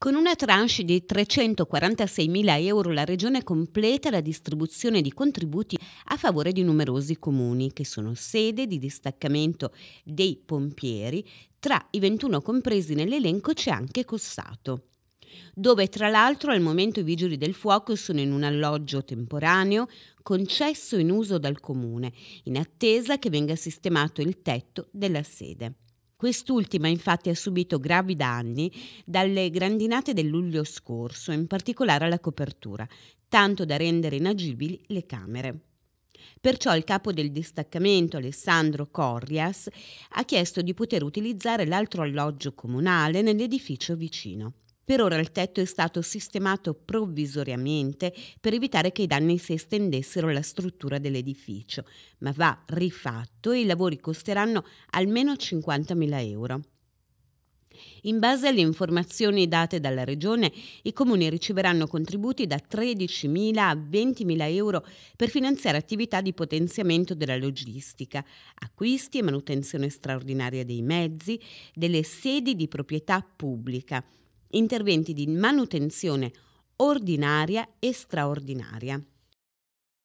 Con una tranche di 346.000 euro la Regione completa la distribuzione di contributi a favore di numerosi comuni che sono sede di distaccamento dei pompieri. Tra i 21 compresi nell'elenco c'è anche Cossato dove tra l'altro al momento i vigili del fuoco sono in un alloggio temporaneo concesso in uso dal comune, in attesa che venga sistemato il tetto della sede. Quest'ultima infatti ha subito gravi danni dalle grandinate del luglio scorso, in particolare alla copertura, tanto da rendere inagibili le camere. Perciò il capo del distaccamento Alessandro Corrias ha chiesto di poter utilizzare l'altro alloggio comunale nell'edificio vicino. Per ora il tetto è stato sistemato provvisoriamente per evitare che i danni si estendessero alla struttura dell'edificio, ma va rifatto e i lavori costeranno almeno 50.000 euro. In base alle informazioni date dalla Regione, i comuni riceveranno contributi da 13.000 a 20.000 euro per finanziare attività di potenziamento della logistica, acquisti e manutenzione straordinaria dei mezzi, delle sedi di proprietà pubblica, interventi di manutenzione ordinaria e straordinaria.